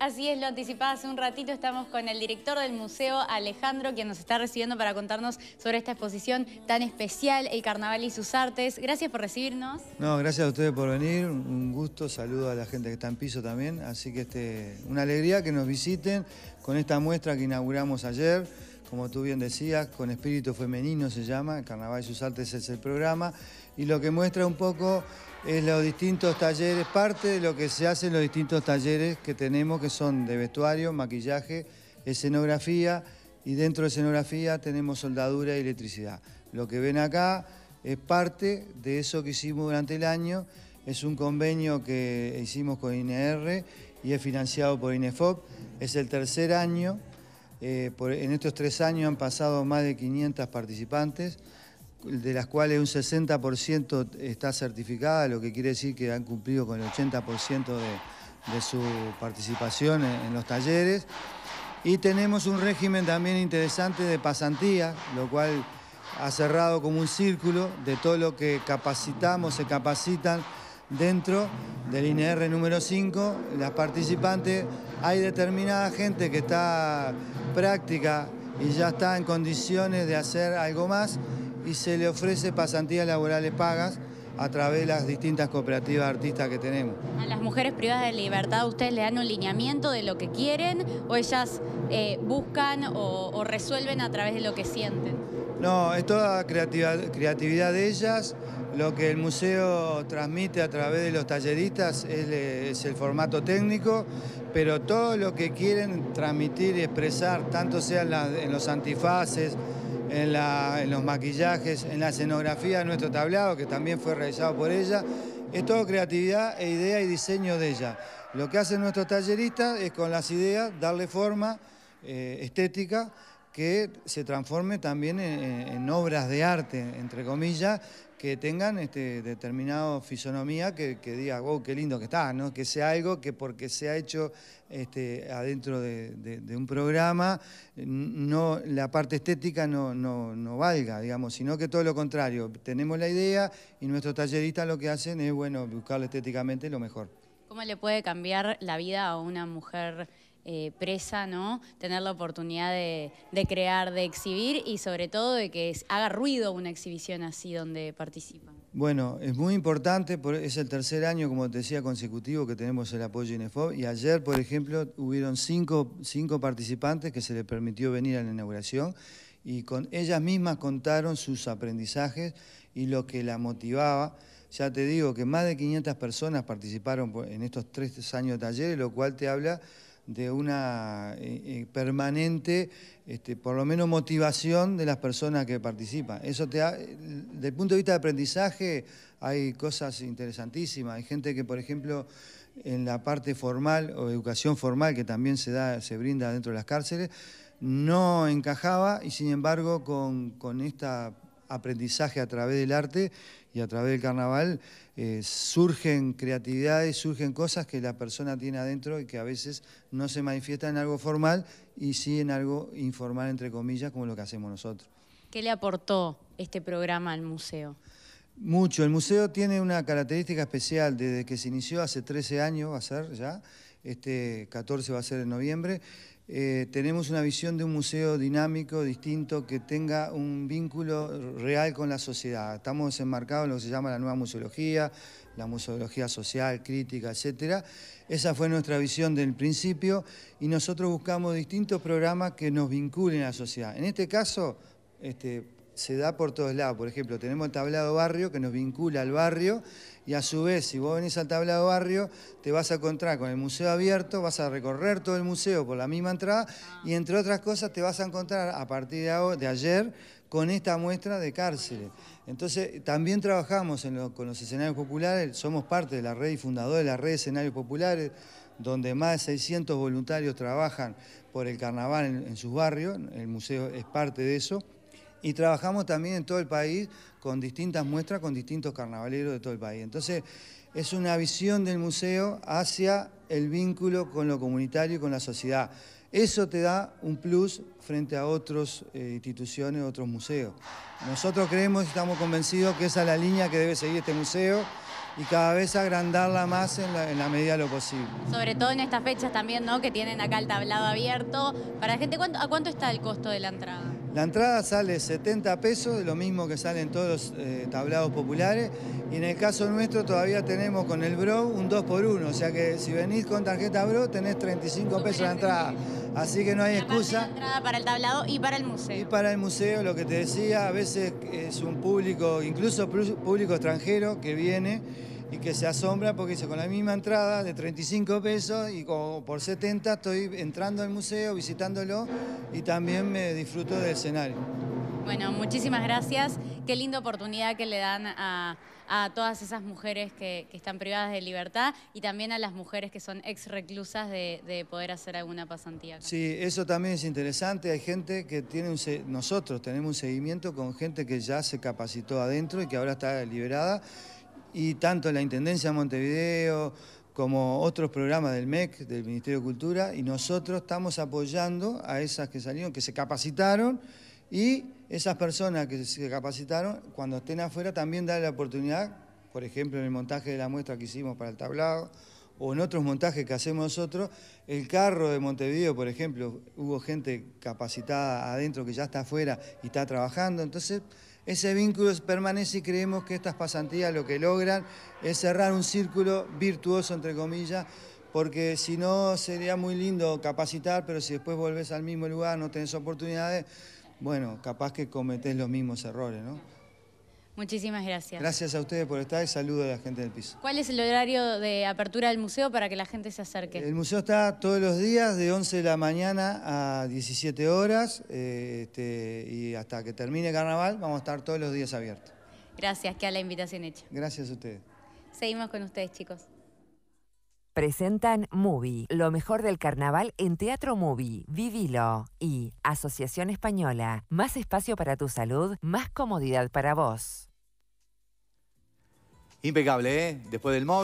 Así es, lo anticipaba hace un ratito, estamos con el director del museo, Alejandro, quien nos está recibiendo para contarnos sobre esta exposición tan especial, el carnaval y sus artes. Gracias por recibirnos. No, gracias a ustedes por venir, un gusto, saludo a la gente que está en piso también, así que este, una alegría que nos visiten con esta muestra que inauguramos ayer, como tú bien decías, con espíritu femenino se llama, Carnaval y sus artes es el programa, y lo que muestra un poco es los distintos talleres, parte de lo que se hace en los distintos talleres que tenemos, que son de vestuario, maquillaje, escenografía, y dentro de escenografía tenemos soldadura y electricidad. Lo que ven acá es parte de eso que hicimos durante el año, es un convenio que hicimos con INR y es financiado por INEFOP, es el tercer año, eh, en estos tres años han pasado más de 500 participantes, de las cuales un 60% está certificada, lo que quiere decir que han cumplido con el 80% de, su participación en, los talleres. Y tenemos un régimen también interesante de pasantía, lo cual ha cerrado como un círculo de todo lo que capacitamos, se capacitan dentro del INR número 5, las participantes, hay determinada gente que está práctica y ya está en condiciones de hacer algo más y se le ofrece pasantías laborales pagas a través de las distintas cooperativas artistas que tenemos. ¿A las mujeres privadas de libertad ustedes le dan un lineamiento de lo que quieren o ellas eh, buscan o, resuelven a través de lo que sienten? No, es toda creatividad, creatividad de ellas. Lo que el museo transmite a través de los talleristas es, el formato técnico, pero todo lo que quieren transmitir y expresar, tanto sea en, en los antifaces, en, los maquillajes, en la escenografía de nuestro tablado, que también fue realizado por ella. Es todo creatividad e idea y diseño de ella. Lo que hacen nuestros talleristas es con las ideas darle forma eh, estética que se transforme también en, obras de arte, entre comillas, que tengan este, determinada fisonomía que, diga, wow, qué lindo que está, ¿no? que sea algo que porque se ha hecho este, adentro de, un programa, no, la parte estética no, no, valga, digamos, sino que todo lo contrario, tenemos la idea y nuestros talleristas lo que hacen es, bueno, buscarlo estéticamente lo mejor. ¿Cómo le puede cambiar la vida a una mujer? Eh, presa, ¿no? Tener la oportunidad de, crear, de exhibir y sobre todo de que haga ruido una exhibición así donde participan. Bueno, es muy importante, es el tercer año, como te decía, consecutivo que tenemos el apoyo INEFOB y ayer, por ejemplo, hubieron cinco, cinco participantes que se les permitió venir a la inauguración y con ellas mismas contaron sus aprendizajes y lo que la motivaba. Ya te digo que más de 500 personas participaron en estos tres años de talleres, lo cual te habla de una eh, eh, permanente, este, por lo menos motivación de las personas que participan. Eso te desde el punto de vista de aprendizaje hay cosas interesantísimas. Hay gente que, por ejemplo, en la parte formal o educación formal que también se da, se brinda dentro de las cárceles, no encajaba y sin embargo con, con esta aprendizaje a través del arte y a través del carnaval eh, surgen creatividades, surgen cosas que la persona tiene adentro y que a veces no se manifiesta en algo formal y sí en algo informal, entre comillas, como lo que hacemos nosotros. ¿Qué le aportó este programa al museo? Mucho. El museo tiene una característica especial desde que se inició hace 13 años, va a ser ya, este 14 va a ser en noviembre. Eh, tenemos una visión de un museo dinámico, distinto, que tenga un vínculo real con la sociedad. Estamos enmarcados en lo que se llama la nueva museología, la museología social, crítica, etc. Esa fue nuestra visión del principio y nosotros buscamos distintos programas que nos vinculen a la sociedad. En este caso, este, se da por todos lados. Por ejemplo, tenemos el tablado barrio que nos vincula al barrio y a su vez, si vos venís al tablado barrio, te vas a encontrar con el museo abierto, vas a recorrer todo el museo por la misma entrada y entre otras cosas te vas a encontrar a partir de, ayer con esta muestra de cárceles. Entonces, también trabajamos con los escenarios populares, somos parte de la red y fundador de la red de escenarios populares, donde más de 600 voluntarios trabajan por el carnaval en sus barrios, el museo es parte de eso. Y trabajamos también en todo el país con distintas muestras, con distintos carnavaleros de todo el país. Entonces, es una visión del museo hacia el vínculo con lo comunitario y con la sociedad. Eso te da un plus frente a otras eh, instituciones, otros museos. Nosotros creemos y estamos convencidos que esa es la línea que debe seguir este museo y cada vez agrandarla más en la, medida de lo posible. Sobre todo en estas fechas también, ¿no? Que tienen acá el tablado abierto. Para la gente, ¿a cuánto está el costo de la entrada? La entrada sale 70 pesos, lo mismo que sale en todos los eh, tablados populares. Y en el caso nuestro todavía tenemos con el Bro un 2x1, o sea que si venís con tarjeta Bro tenés 35 pesos la entrada. Así que no hay excusa. para el tablado y para el museo. Y para el museo, lo que te decía, a veces es un público, incluso público extranjero que viene y que se asombra porque dice, con la misma entrada de 35 pesos y por 70 estoy entrando al museo, visitándolo y también me disfruto del escenario. Bueno, muchísimas gracias. Qué linda oportunidad que le dan a, todas esas mujeres que, están privadas de libertad y también a las mujeres que son ex reclusas de, poder hacer alguna pasantía. Sí, eso también es interesante. Hay gente que tiene un... Nosotros tenemos un seguimiento con gente que ya se capacitó adentro y que ahora está liberada y tanto la Intendencia de Montevideo como otros programas del MEC, del Ministerio de Cultura, y nosotros estamos apoyando a esas que salieron, que se capacitaron, y esas personas que se capacitaron, cuando estén afuera, también dan la oportunidad, por ejemplo, en el montaje de la muestra que hicimos para el tablado, o en otros montajes que hacemos nosotros, el carro de Montevideo, por ejemplo, hubo gente capacitada adentro que ya está afuera y está trabajando, entonces ese vínculo permanece y creemos que estas pasantías lo que logran es cerrar un círculo virtuoso, entre comillas, porque si no sería muy lindo capacitar, pero si después volvés al mismo lugar, no tenés oportunidades, bueno, capaz que cometés los mismos errores, ¿no? Muchísimas gracias. Gracias a ustedes por estar y saludo a la gente del piso. ¿Cuál es el horario de apertura del museo para que la gente se acerque? El museo está todos los días de 11 de la mañana a 17 horas eh, este, y hasta que termine carnaval vamos a estar todos los días abiertos. Gracias, queda la invitación hecha. Gracias a ustedes. Seguimos con ustedes, chicos. Presentan Movie, lo mejor del carnaval en Teatro Movie, Vivilo y Asociación Española. Más espacio para tu salud, más comodidad para vos. Impecable, ¿eh? Después del móvil.